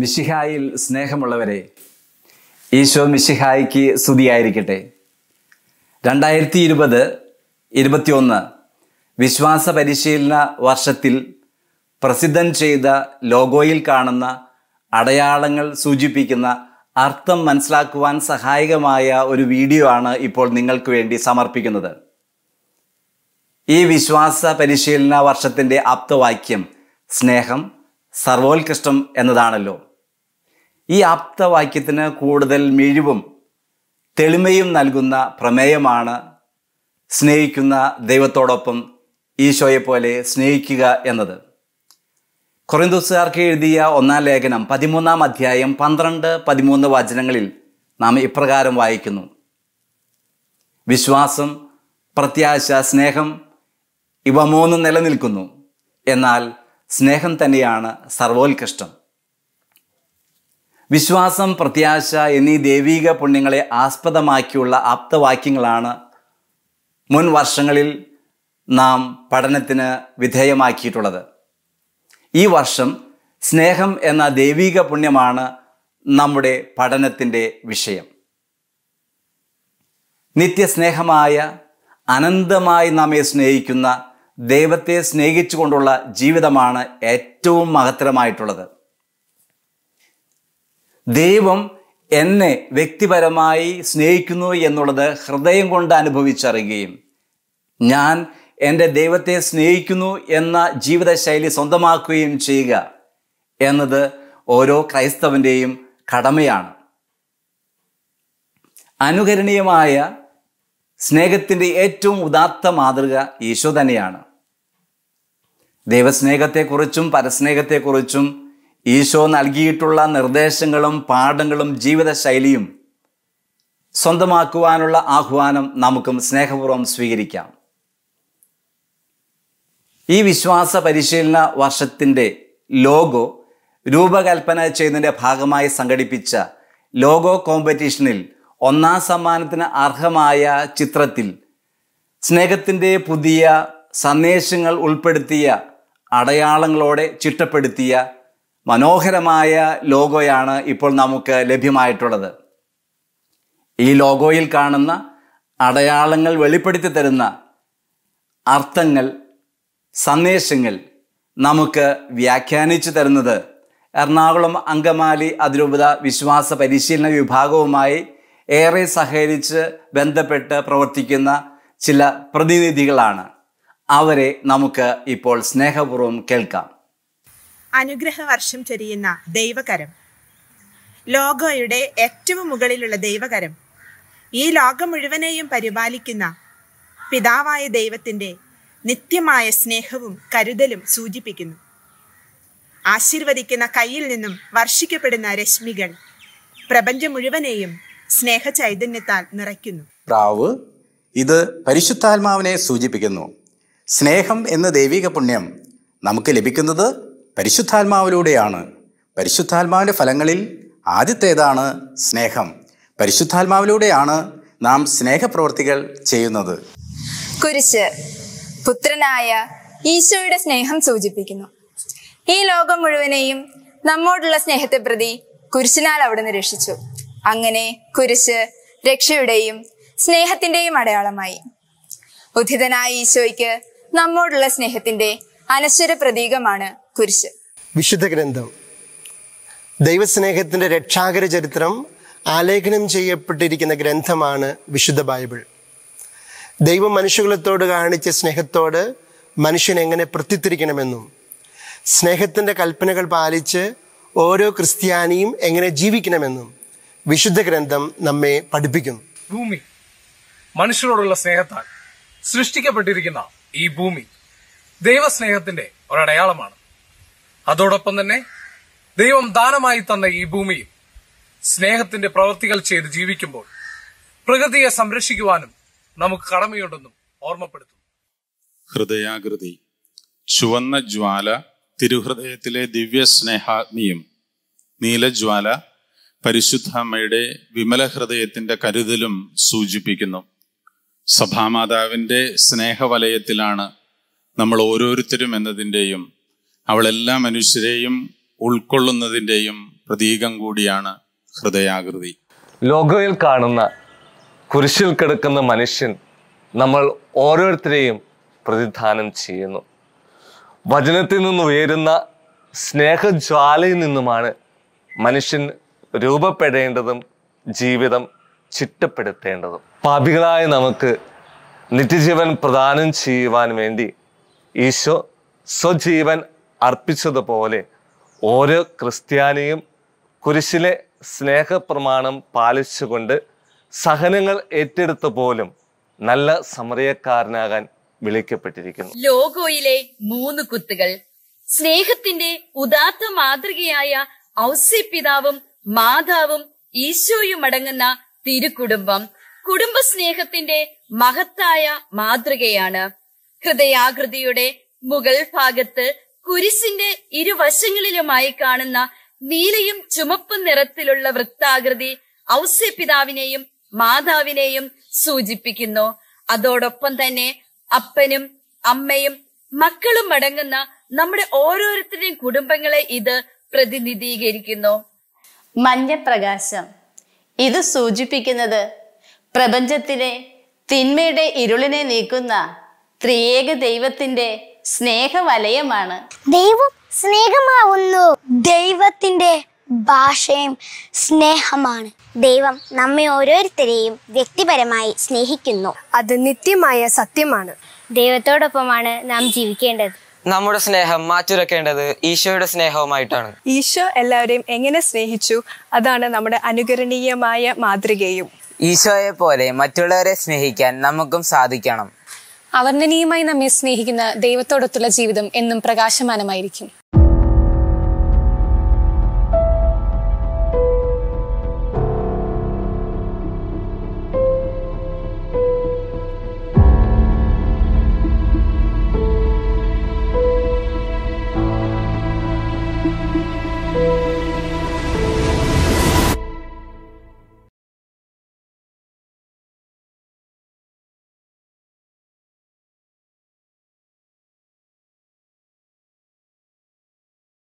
മിശിഹായിൽ സ്നേഹമുള്ളവരെ ഈശോ മിശിഹായിക്ക് സ്തുതിയായിരിക്കട്ടെ രണ്ടായിരത്തി ഇരുപത് ഇരുപത്തിയൊന്ന് വിശ്വാസ പരിശീലന വർഷത്തിൽ പ്രസിദ്ധം ചെയ്ത ലോഗോയിൽ കാണുന്ന അടയാളങ്ങൾ സൂചിപ്പിക്കുന്ന അർത്ഥം മനസ്സിലാക്കുവാൻ സഹായകമായ ഒരു വീഡിയോ ആണ് ഇപ്പോൾ നിങ്ങൾക്ക് വേണ്ടി സമർപ്പിക്കുന്നത് ഈ വിശ്വാസ പരിശീലന വർഷത്തിൻ്റെ ആപ്തവാക്യം സ്നേഹം സർവോത്കൃഷ്ടം എന്നതാണല്ലോ ഈ ആപ്തവാക്യത്തിന് കൂടുതൽ മിഴിവും തെളിമയും നൽകുന്ന പ്രമേയമാണ് സ്നേഹിക്കുന്ന ദൈവത്തോടൊപ്പം ഈശോയെപ്പോലെ സ്നേഹിക്കുക എന്നത് കൊറിന്തോസുകാർക്ക് എഴുതിയ ഒന്നാം ലേഖനം പതിമൂന്നാം അധ്യായം പന്ത്രണ്ട് പതിമൂന്ന് വചനങ്ങളിൽ നാം ഇപ്രകാരം വായിക്കുന്നു വിശ്വാസം പ്രത്യാശ സ്നേഹം ഇവ മൂന്നും നിലനിൽക്കുന്നു എന്നാൽ സ്നേഹം തന്നെയാണ് സർവോത്കൃഷ്ടം വിശ്വാസം പ്രത്യാശ എന്നീ ദൈവീക പുണ്യങ്ങളെ ആസ്പദമാക്കിയുള്ള ആപ്തവാക്യങ്ങളാണ് മുൻ വർഷങ്ങളിൽ നാം പഠനത്തിന് വിധേയമാക്കിയിട്ടുള്ളത് ഈ വർഷം സ്നേഹം എന്ന ദൈവീക പുണ്യമാണ് നമ്മുടെ പഠനത്തിൻ്റെ വിഷയം നിത്യസ്നേഹമായ അനന്തമായി നമ്മെ സ്നേഹിക്കുന്ന ദൈവത്തെ സ്നേഹിച്ചുകൊണ്ടുള്ള ജീവിതമാണ് ഏറ്റവും മഹത്തരമായിട്ടുള്ളത് ദൈവം എന്നെ വ്യക്തിപരമായി സ്നേഹിക്കുന്നു എന്നുള്ളത് ഹൃദയം കൊണ്ട് അനുഭവിച്ചറിയുകയും ഞാൻ എൻ്റെ ദൈവത്തെ സ്നേഹിക്കുന്നു എന്ന ജീവിതശൈലി സ്വന്തമാക്കുകയും ചെയ്യുക എന്നത് ഓരോ ക്രൈസ്തവൻ്റെയും കടമയാണ് അനുകരണീയമായ സ്നേഹത്തിൻ്റെ ഏറ്റവും ഉദാത്ത മാതൃക ഈശോ തന്നെയാണ് ദൈവസ്നേഹത്തെക്കുറിച്ചും പരസ്നേഹത്തെക്കുറിച്ചും ഈശോ നൽകിയിട്ടുള്ള നിർദ്ദേശങ്ങളും പാഠങ്ങളും ജീവിതശൈലിയും സ്വന്തമാക്കുവാനുള്ള ആഹ്വാനം നമുക്കും സ്നേഹപൂർവ്വം സ്വീകരിക്കാം ഈ വിശ്വാസ പരിശീലന വർഷത്തിൻ്റെ ലോഗോ രൂപകൽപ്പന ചെയ്തതിൻ്റെ ഭാഗമായി സംഘടിപ്പിച്ച ലോഗോ കോമ്പറ്റീഷനിൽ ഒന്നാം സമ്മാനത്തിന് അർഹമായ ചിത്രത്തിൽ സ്നേഹത്തിൻ്റെ പുതിയ സന്ദേശങ്ങൾ ഉൾപ്പെടുത്തിയ അടയാളങ്ങളോടെ ചിട്ടപ്പെടുത്തിയ മനോഹരമായ ലോഗോയാണ് ഇപ്പോൾ നമുക്ക് ലഭ്യമായിട്ടുള്ളത് ഈ ലോഗോയിൽ കാണുന്ന അടയാളങ്ങൾ വെളിപ്പെടുത്തി തരുന്ന അർത്ഥങ്ങൾ സന്ദേശങ്ങൾ നമുക്ക് വ്യാഖ്യാനിച്ചു തരുന്നത് എറണാകുളം അങ്കമാലി അതിരൂപത വിശ്വാസ പരിശീലന വിഭാഗവുമായി ഏറെ സഹകരിച്ച് ബന്ധപ്പെട്ട് പ്രവർത്തിക്കുന്ന ചില പ്രതിനിധികളാണ് അവരെ നമുക്ക് ഇപ്പോൾ സ്നേഹപൂർവ്വം കേൾക്കാം അനുഗ്രഹ വർഷം ചൊരിയുന്ന ദൈവകരം ലോകയുടെ ഏറ്റവും മുകളിലുള്ള ദൈവകരം ഈ ലോകം മുഴുവനെയും പരിപാലിക്കുന്ന പിതാവായ ദൈവത്തിൻ്റെ നിത്യമായ സ്നേഹവും കരുതലും സൂചിപ്പിക്കുന്നു ആശീർവദിക്കുന്ന കയ്യിൽ നിന്നും വർഷിക്കപ്പെടുന്ന രശ്മികൾ പ്രപഞ്ചം മുഴുവനെയും സ്നേഹ ചൈതന്യത്താൽ നിറയ്ക്കുന്നു പ്രാവ് ഇത് പരിശുദ്ധാത്മാവിനെ സൂചിപ്പിക്കുന്നു സ്നേഹം എന്ന ദൈവിക പുണ്യം നമുക്ക് ലഭിക്കുന്നത് പരിശുദ്ധാത്മാവിലൂടെയാണ് പരിശുദ്ധാത്മാവിൻ്റെ ഫലങ്ങളിൽ ആദ്യത്തേതാണ് സ്നേഹം പരിശുദ്ധാത്മാവിലൂടെയാണ് നാം സ്നേഹപ്രവർത്തികൾ ചെയ്യുന്നത് കുരിശ് പുത്രനായ ഈശോയുടെ സ്നേഹം സൂചിപ്പിക്കുന്നു ഈ ലോകം മുഴുവനെയും നമ്മോടുള്ള സ്നേഹത്തെ പ്രതി കുരിശിനാൽ അവിടുന്ന് രക്ഷിച്ചു അങ്ങനെ കുരിശ് രക്ഷയുടെയും സ്നേഹത്തിന്റെയും അടയാളമായി ഉദിതനായ ഈശോയ്ക്ക് നമ്മോടുള്ള സ്നേഹത്തിന്റെ അനശ്വര പ്രതീകമാണ് കുരിശ് വിശുദ്ധ ഗ്രന്ഥം ദൈവസ്നേഹത്തിന്റെ രക്ഷാകര ചരിത്രം ആലേഖനം ചെയ്യപ്പെട്ടിരിക്കുന്ന ഗ്രന്ഥമാണ് വിശുദ്ധ ബൈബിൾ ദൈവം മനുഷ്യകുലത്തോട് കാണിച്ച സ്നേഹത്തോട് മനുഷ്യൻ എങ്ങനെ പ്രത്യുത്തിരിക്കണമെന്നും സ്നേഹത്തിന്റെ കൽപ്പനകൾ പാലിച്ച് ഓരോ ക്രിസ്ത്യാനിയും എങ്ങനെ ജീവിക്കണമെന്നും വിശുദ്ധ ഗ്രന്ഥം നമ്മെ പഠിപ്പിക്കുന്നു ഭൂമി മനുഷ്യരോടുള്ള സ്നേഹത്താൽ സൃഷ്ടിക്കപ്പെട്ടിരിക്കുന്ന ഈ ഭൂമി ദൈവസ്നേഹത്തിന്റെ ഒരടയാളമാണ് അതോടൊപ്പം തന്നെ ദൈവം ദാനമായി തന്ന ഈ ഭൂമിയിൽ സ്നേഹത്തിന്റെ പ്രവൃത്തികൾ ചെയ്ത് ജീവിക്കുമ്പോൾ പ്രകൃതിയെ സംരക്ഷിക്കുവാനും നമുക്ക് കടമയുണ്ടെന്നും ഓർമ്മപ്പെടുത്തുന്നു ഹൃദയാകൃതി ചുവന്ന ജ്വാല തിരുഹൃദയത്തിലെ സ്നേഹാഗ്നിയും നീലജ്വാല പരിശുദ്ധമ്മയുടെ വിമല ഹൃദയത്തിന്റെ കരുതലും സൂചിപ്പിക്കുന്നു സഭാമാതാവിൻ്റെ സ്നേഹവലയത്തിലാണ് നമ്മൾ ഓരോരുത്തരും എന്നതിൻ്റെയും അവളെല്ലാ മനുഷ്യരെയും ഉൾക്കൊള്ളുന്നതിൻ്റെയും പ്രതീകം കൂടിയാണ് ഹൃദയാകൃതി ലോകയിൽ കാണുന്ന കുരിശിൽ കിടക്കുന്ന മനുഷ്യൻ നമ്മൾ ഓരോരുത്തരെയും പ്രതിദാനം ചെയ്യുന്നു വചനത്തിൽ നിന്ന് ഉയരുന്ന സ്നേഹജ്വാലയിൽ നിന്നുമാണ് മനുഷ്യൻ രൂപപ്പെടേണ്ടതും ജീവിതം ചിട്ടപ്പെടുത്തേണ്ടതും പാപികളായ നമുക്ക് നിത്യജീവൻ പ്രദാനം ചെയ്യുവാൻ വേണ്ടി ഈശോ സ്വജീവൻ അർപ്പിച്ചതുപോലെ ഓരോ ക്രിസ്ത്യാനിയും കുരിശിലെ സ്നേഹപ്രമാണം പാലിച്ചുകൊണ്ട് സഹനങ്ങൾ ഏറ്റെടുത്ത പോലും നല്ല സമരക്കാരനാകാൻ വിളിക്കപ്പെട്ടിരിക്കുന്നു ലോഗോയിലെ മൂന്ന് കുത്തുകൾ സ്നേഹത്തിന്റെ ഉദാത്ത മാതൃകയായ ഔസ്യ പിതാവും മാതാവും ഈശോയും അടങ്ങുന്ന തിരുകുടുംബം കുടുംബസ്നേഹത്തിന്റെ മഹത്തായ മാതൃകയാണ് ഹൃദയാകൃതിയുടെ മുകൾ ഭാഗത്ത് കുരിശിന്റെ ഇരുവശങ്ങളിലുമായി കാണുന്ന നീലയും ചുമപ്പും നിറത്തിലുള്ള വൃത്താകൃതി ഔസ്യപിതാവിനെയും മാതാവിനെയും സൂചിപ്പിക്കുന്നു അതോടൊപ്പം തന്നെ അപ്പനും അമ്മയും മക്കളും അടങ്ങുന്ന നമ്മുടെ ഓരോരുത്തരുടെയും കുടുംബങ്ങളെ ഇത് പ്രതിനിധീകരിക്കുന്നു മഞ്ഞപ്രകാശം ഇത് സൂചിപ്പിക്കുന്നത് പ്രപഞ്ചത്തിലെ തിന്മയുടെ ഇരുളിനെ നീക്കുന്ന ത്രിയേക ദൈവത്തിന്റെ സ്നേഹവലയമാണ് ദൈവം സ്നേഹമാവുന്നു ദൈവത്തിന്റെ ഭാഷയും സ്നേഹമാണ് ദൈവം നമ്മെ ഓരോരുത്തരെയും വ്യക്തിപരമായി സ്നേഹിക്കുന്നു അത് നിത്യമായ സത്യമാണ് ദൈവത്തോടൊപ്പമാണ് നാം ജീവിക്കേണ്ടത് നമ്മുടെ സ്നേഹം മാറ്റുരക്കേണ്ടത് ഈശോയുടെ സ്നേഹവുമായിട്ടാണ് ഈശോ എല്ലാവരെയും എങ്ങനെ സ്നേഹിച്ചു അതാണ് നമ്മുടെ അനുകരണീയമായ മാതൃകയും ഈശോയെ പോലെ മറ്റുള്ളവരെ സ്നേഹിക്കാൻ നമുക്കും സാധിക്കണം അവർണനീയമായി നമ്മെ സ്നേഹിക്കുന്ന ദൈവത്തോടൊത്തുള്ള ജീവിതം എന്നും പ്രകാശമാനമായിരിക്കും